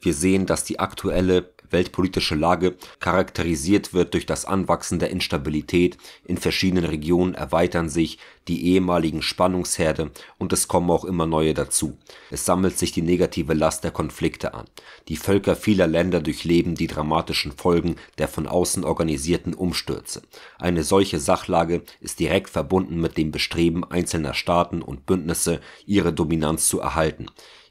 Wir sehen, dass die aktuelle weltpolitische Lage charakterisiert wird durch das Anwachsen der Instabilität, in verschiedenen Regionen erweitern sich die ehemaligen Spannungsherde und es kommen auch immer neue dazu. Es sammelt sich die negative Last der Konflikte an. Die Völker vieler Länder durchleben die dramatischen Folgen der von außen organisierten Umstürze. Eine solche Sachlage ist direkt verbunden mit dem Bestreben einzelner Staaten und Bündnisse, ihre Dominanz zu erhalten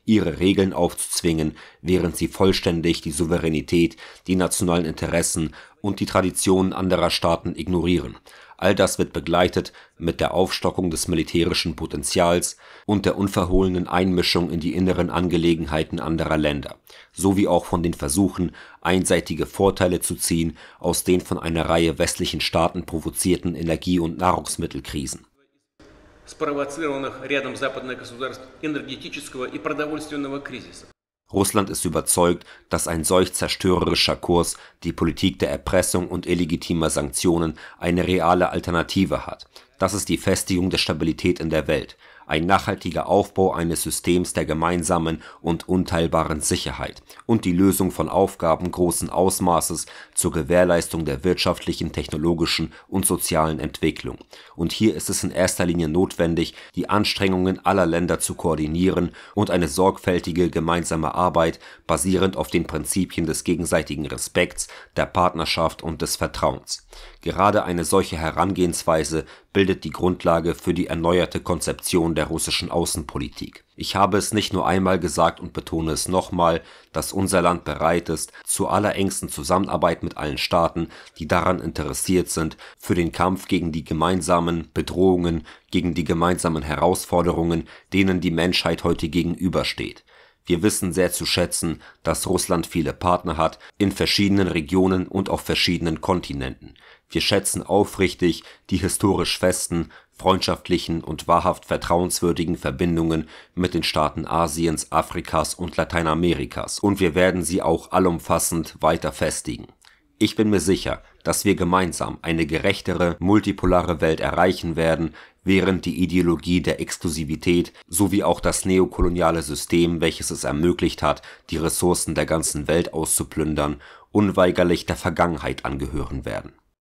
ihre Regeln aufzuzwingen, während sie vollständig die Souveränität, die nationalen Interessen und die Traditionen anderer Staaten ignorieren. All das wird begleitet mit der Aufstockung des militärischen Potenzials und der unverhohlenen Einmischung in die inneren Angelegenheiten anderer Länder, sowie auch von den Versuchen, einseitige Vorteile zu ziehen aus den von einer Reihe westlichen Staaten provozierten Energie und Nahrungsmittelkrisen спровоцированных рядом западных государств энергетического и продовольственного кризиса. Russland ist überzeugt, dass ein solch zerstörerischer Kurs, die Politik der Erpressung und illegitimer Sanktionen, eine reale Alternative hat, das ist die Festigung der Stabilität in der Welt, ein nachhaltiger Aufbau eines Systems der gemeinsamen und unteilbaren Sicherheit und die Lösung von Aufgaben großen Ausmaßes zur Gewährleistung der wirtschaftlichen, technologischen und sozialen Entwicklung. Und hier ist es in erster Linie notwendig, die Anstrengungen aller Länder zu koordinieren und eine sorgfältige gemeinsame Arbeit basierend auf den Prinzipien des gegenseitigen Respekts, der Partnerschaft und des Vertrauens. Gerade eine solche Herangehensweise bildet bildet die Grundlage für die erneuerte Konzeption der russischen Außenpolitik. Ich habe es nicht nur einmal gesagt und betone es nochmal, dass unser Land bereit ist, zur allerengsten Zusammenarbeit mit allen Staaten, die daran interessiert sind, für den Kampf gegen die gemeinsamen Bedrohungen, gegen die gemeinsamen Herausforderungen, denen die Menschheit heute gegenübersteht. Wir wissen sehr zu schätzen, dass Russland viele Partner hat in verschiedenen Regionen und auf verschiedenen Kontinenten. Wir schätzen aufrichtig die historisch festen, freundschaftlichen und wahrhaft vertrauenswürdigen Verbindungen mit den Staaten Asiens, Afrikas und Lateinamerikas, und wir werden sie auch allumfassend weiter festigen. Ich bin mir sicher, dass wir gemeinsam eine gerechtere, multipolare Welt erreichen werden, während die Ideologie der Exklusivität sowie auch das neokoloniale System, welches es ermöglicht hat, die Ressourcen der ganzen Welt auszuplündern, unweigerlich der Vergangenheit angehören werden